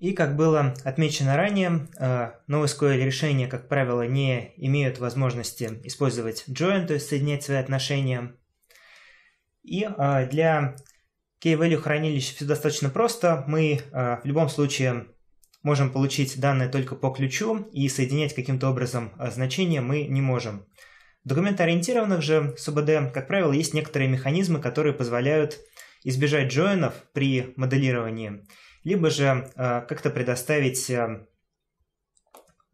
И, как было отмечено ранее, NoSQL э, решения, как правило, не имеют возможности использовать join, то есть соединять свои отношения. И э, для key-value хранилищ все достаточно просто. Мы э, в любом случае можем получить данные только по ключу, и соединять каким-то образом значения мы не можем. В документоориентированных же СУБД, как правило, есть некоторые механизмы, которые позволяют избежать джоинов при моделировании – либо же э, как-то предоставить э,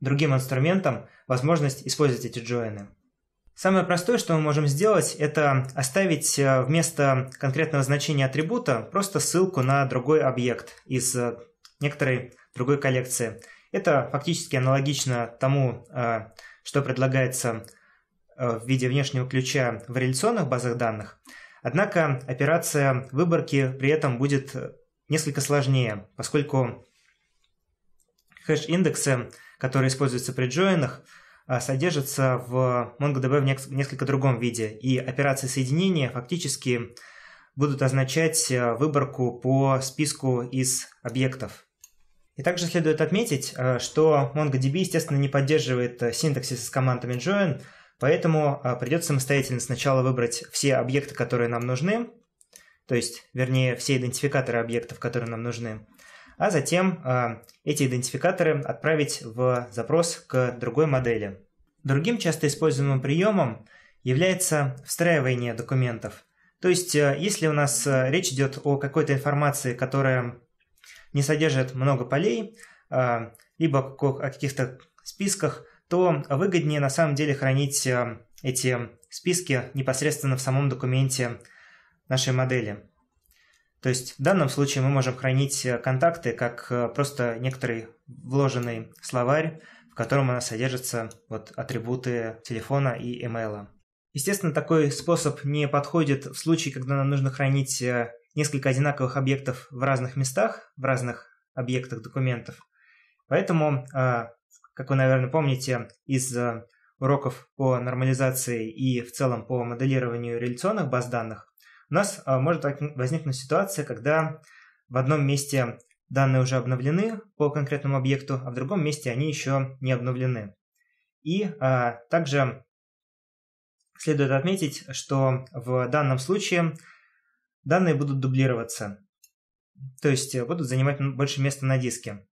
другим инструментам возможность использовать эти джойны. Самое простое, что мы можем сделать, это оставить э, вместо конкретного значения атрибута просто ссылку на другой объект из некоторой другой коллекции. Это фактически аналогично тому, что предлагается в виде внешнего ключа в реляционных базах данных. Однако операция выборки при этом будет несколько сложнее, поскольку хэш-индексы, которые используются при джойнах, а, содержатся в MongoDB в несколько другом виде, и операции соединения фактически будут означать э, выборку по списку из объектов. И также следует отметить, э, что MongoDB, естественно, не поддерживает э, синтаксис с командами join, поэтому придется самостоятельно сначала выбрать все объекты, которые нам нужны, то есть, вернее, все идентификаторы объектов, которые нам нужны, а затем э, эти идентификаторы отправить в запрос к другой модели. Другим часто используемым приемом является встраивание документов. То есть, э, если у нас э, речь идет о какой-то информации, которая не содержит много полей, э, либо о каких-то списках, то выгоднее на самом деле хранить э, эти списки непосредственно в самом документе нашей модели. То есть в данном случае мы можем хранить э, контакты как э, просто некоторый вложенный словарь, в котором у нас содержатся вот атрибуты телефона и имейла. Естественно, такой способ не подходит в случае, когда нам нужно хранить э, несколько одинаковых объектов в разных местах, в разных объектах документов. Поэтому, как вы, наверное, помните из уроков по нормализации и в целом по моделированию реляционных баз данных, у нас а, может возникнуть ситуация, когда в одном месте данные уже обновлены по конкретному объекту, а в другом месте они еще не обновлены. И а, также следует отметить, что в данном случае данные будут дублироваться, то есть э, будут занимать больше места на диске.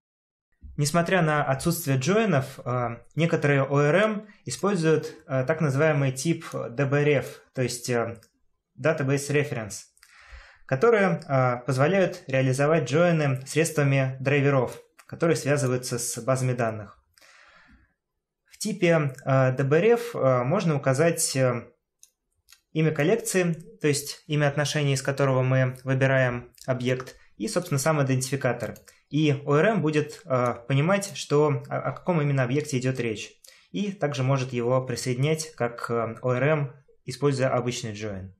Несмотря на отсутствие джойнов, а, некоторые ORM используют а, так называемый тип DBRF, то есть э, Database Reference, которые а, позволяют реализовать джойны средствами драйверов, которые связываются с базами данных. В типе а, DBRF а, можно указать э, имя коллекции, то есть имя отношений, из которого мы выбираем объект, и, собственно, сам идентификатор. И ORM будет а, понимать, что, а, о, каком именно объекте идет речь. И также может его присоединять как э, ORM, используя обычный join.